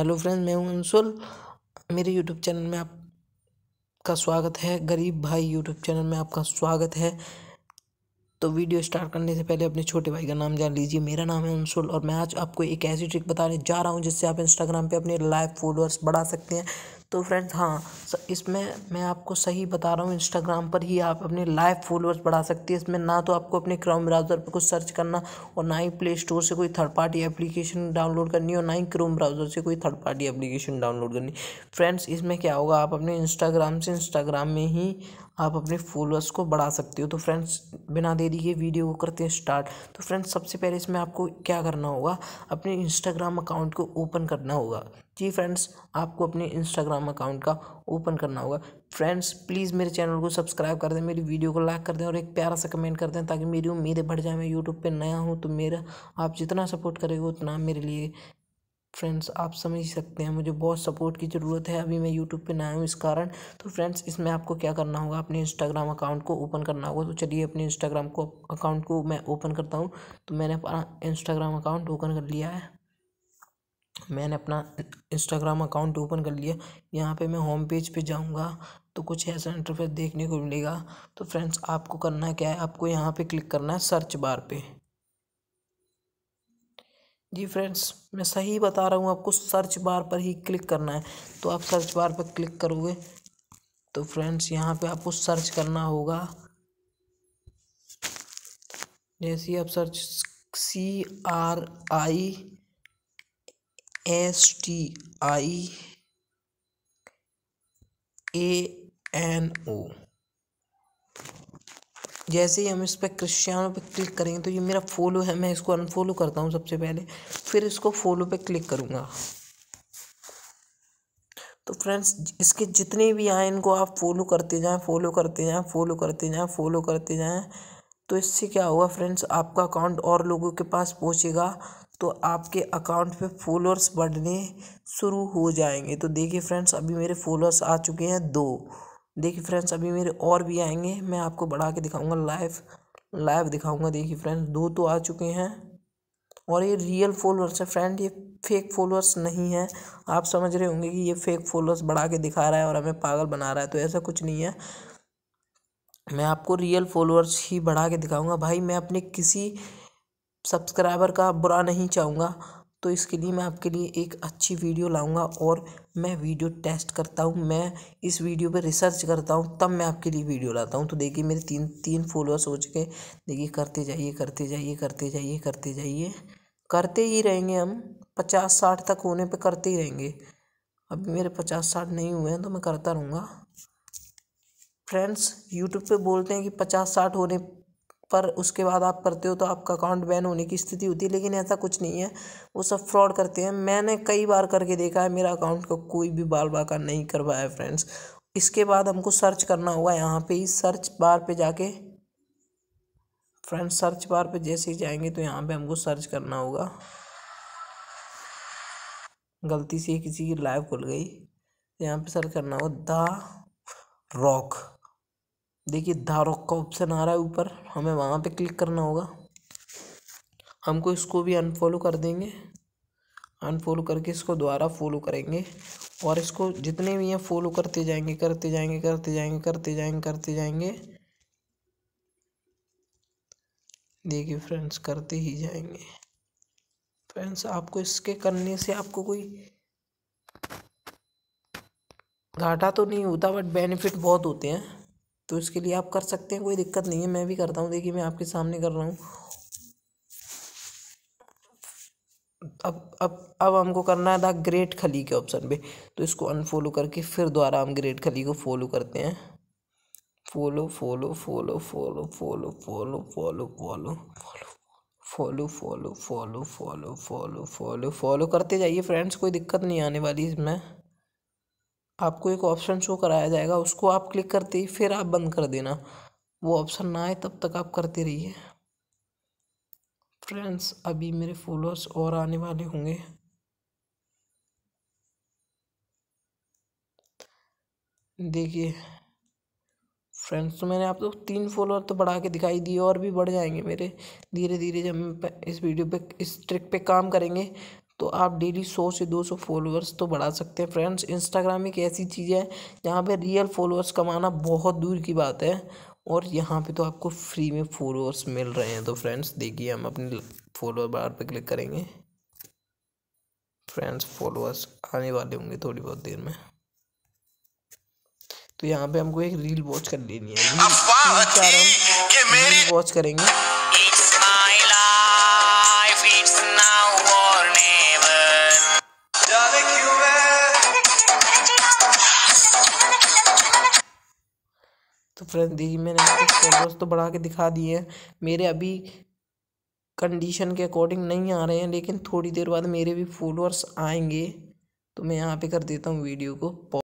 hello friends मैं हूं अंशुल मेरे यूट्यूब चैनल में आपका स्वागत है गरीब भाई यूट्यूब चैनल में आपका स्वागत है तो वीडियो स्टार्ट करने से पहले अपने छोटे भाई का नाम जान लीजिए मेरा नाम है अंशुल और मैं आज आपको एक ऐसी ट्रिक बताने जा रहा हूँ जिससे आप इंस्टाग्राम पे अपने लाइव फॉलोअर्स बढ़ा सकते हैं तो फ्रेंड्स हाँ इसमें मैं आपको सही बता रहा हूँ इंस्टाग्राम पर ही आप अपने लाइव फॉलोअर्स बढ़ा सकती है इसमें ना तो आपको अपने क्रोम ब्राउज़र पर कुछ सर्च करना और ना ही प्ले स्टोर से कोई थर्ड पार्टी एप्लीकेशन डाउनलोड करनी और ना ही क्रोम ब्राउज़र से कोई थर्ड पार्टी एप्लीकेशन डाउनलोड करनी फ्रेंड्स इसमें क्या होगा आप अपने इंस्टाग्राम से इंस्टाग्राम में ही आप अपने फॉलोअर्स को बढ़ा सकते हो तो फ्रेंड्स बिना देरी के वीडियो को करते हैं स्टार्ट तो फ्रेंड्स सबसे पहले इसमें आपको क्या करना होगा अपने इंस्टाग्राम अकाउंट को ओपन करना होगा जी फ्रेंड्स आपको अपने इंस्टाग्राम अकाउंट का ओपन करना होगा फ्रेंड्स प्लीज़ मेरे चैनल को सब्सक्राइब कर दें मेरी वीडियो को लाइक कर दें और एक प्यारा सा कमेंट कर दें ताकि मेरी उम्मीदें बढ़ जाए मैं यूट्यूब पे नया हूँ तो मेरा आप जितना सपोर्ट करेंगे उतना मेरे लिए फ्रेंड्स आप समझ सकते हैं मुझे बहुत सपोर्ट की ज़रूरत है अभी मैं यूट्यूब पे नया हूँ इस कारण तो फ्रेंड्स इसमें आपको क्या करना होगा अपने इंस्टाग्राम अकाउंट को ओपन करना होगा तो चलिए अपने इंस्टाग्राम को अकाउंट को मैं ओपन करता हूँ तो मैंने अपना इंस्टाग्राम अकाउंट ओपन कर लिया है मैंने अपना इंस्टाग्राम अकाउंट ओपन कर लिया यहाँ पे मैं होम पेज पे जाऊँगा तो कुछ ऐसा इंटरफेस देखने को मिलेगा तो फ्रेंड्स आपको करना क्या है आपको यहाँ पे क्लिक करना है सर्च बार पे जी फ्रेंड्स मैं सही बता रहा हूँ आपको सर्च बार पर ही क्लिक करना है तो आप सर्च बार पर क्लिक करोगे तो फ्रेंड्स यहाँ पर आपको सर्च करना होगा जैसे आप search C R I S T I A N O जैसे ही हम इस पर क्रिश्चियनो पे क्लिक करेंगे तो ये मेरा फॉलो है मैं इसको अनफॉलो करता हूँ सबसे पहले फिर इसको फॉलो पे क्लिक करूँगा तो फ्रेंड्स इसके जितने भी आए इनको आप फॉलो करते जाएं फॉलो करते जाएं फॉलो करते जाएं फॉलो करते जाएं तो इससे क्या होगा फ्रेंड्स आपका अकाउंट और लोगों के पास पहुंचेगा तो आपके अकाउंट पे फॉलोअर्स बढ़ने शुरू हो जाएंगे तो देखिए फ्रेंड्स अभी मेरे फॉलोअर्स आ चुके हैं दो देखिए फ्रेंड्स अभी मेरे और भी आएंगे मैं आपको बढ़ा के दिखाऊंगा लाइव लाइव दिखाऊंगा देखिए फ्रेंड्स दो तो आ चुके हैं और ये रियल फॉलोअर्स है फ्रेंड ये फेक फॉलोअर्स नहीं है आप समझ रहे होंगे कि ये फेक फॉलोअर्स बढ़ा के दिखा रहा है और हमें पागल बना रहा है तो ऐसा कुछ नहीं है मैं आपको रियल फॉलोअर्स ही बढ़ा के दिखाऊंगा भाई मैं अपने किसी सब्सक्राइबर का बुरा नहीं चाहूँगा तो इसके लिए मैं आपके लिए एक अच्छी वीडियो लाऊंगा और मैं वीडियो टेस्ट करता हूँ मैं इस वीडियो पर रिसर्च करता हूँ तब मैं आपके लिए वीडियो लाता हूँ तो देखिए मेरे तीन तीन फॉलोअर्स हो चुके देखिए करते जाइए करते जाइए करते जाइए करते जाइए करते ही रहेंगे हम पचास साठ तक होने पर करते ही रहेंगे अभी मेरे पचास साठ नहीं हुए हैं तो मैं करता रहूँगा फ्रेंड्स यूट्यूब पर बोलते हैं कि पचास साठ होने पर उसके बाद आप करते हो तो आपका अकाउंट बैन होने की स्थिति होती है लेकिन ऐसा कुछ नहीं है वो सब फ्रॉड करते हैं मैंने कई बार करके देखा है मेरा अकाउंट को कोई भी बाल बाका नहीं करवाया फ्रेंड्स इसके बाद हमको सर्च करना होगा यहाँ पे ही सर्च बार पे जाके फ्रेंड्स सर्च बार पे जैसे ही जाएंगे तो यहाँ पे हमको सर्च करना होगा गलती से किसी की लाइव खुल गई यहाँ पे सर्च करना होगा द रॉक देखिए धारक का ऑप्शन आ रहा है ऊपर हमें वहाँ पे क्लिक करना होगा हमको इसको भी अनफॉलो कर देंगे अनफॉलो करके इसको दोबारा फॉलो करेंगे और इसको जितने भी हैं फॉलो करते जाएंगे करते जाएंगे करते जाएंगे करते जाएंगे करते जाएंगे देखिए फ्रेंड्स करते ही जाएंगे फ्रेंड्स आपको इसके करने से आपको कोई घाटा तो नहीं होता बट बेनिफिट बहुत होते हैं तो इसके लिए आप कर सकते हैं कोई दिक्कत नहीं है मैं भी करता हूँ देखिए मैं आपके सामने कर रहा हूँ अब अब अब हमको करना है था ग्रेट खली के ऑप्शन पे तो इसको अनफॉलो करके फिर दोबारा हम ग्रेट खली को फॉलो करते हैं follow follow follow follow follow follow follow follow follow follow follow follow follow follow follow करते जाइए फ्रेंड्स कोई दिक्कत नहीं आने वाली इसमें आपको एक ऑप्शन शो कराया जाएगा उसको आप क्लिक करते ही फिर आप बंद कर देना वो ऑप्शन ना आए तब तक आप करते रहिए फ्रेंड्स अभी मेरे फॉलोअर्स और आने वाले होंगे देखिए फ्रेंड्स तो मैंने आप तो तीन फॉलोअर तो बढ़ा के दिखाई दिए और भी बढ़ जाएंगे मेरे धीरे धीरे जब इस वीडियो पे इस ट्रिक पे काम करेंगे तो आप डेली सौ से दो सौ फॉलोअर्स तो बढ़ा सकते हैं फ्रेंड्स इंस्टाग्राम एक ऐसी चीज़ है जहाँ पे रियल फॉलोअर्स कमाना बहुत दूर की बात है और यहाँ पे तो आपको फ्री में फॉलोअर्स मिल रहे हैं तो फ्रेंड्स देखिए हम अपने फॉलोअर बार पे क्लिक करेंगे फ्रेंड्स फॉलोअर्स आने वाले होंगे थोड़ी बहुत देर में तो यहाँ पे हमको एक रील वॉच कर लेनी है वॉच करेंगे तो फ्रेंड्स देखिए मैंने इसके फोटोज़ तो बढ़ा के दिखा दिए हैं मेरे अभी कंडीशन के अकॉर्डिंग नहीं आ रहे हैं लेकिन थोड़ी देर बाद मेरे भी फॉलोअर्स आएंगे तो मैं यहाँ पे कर देता हूँ वीडियो को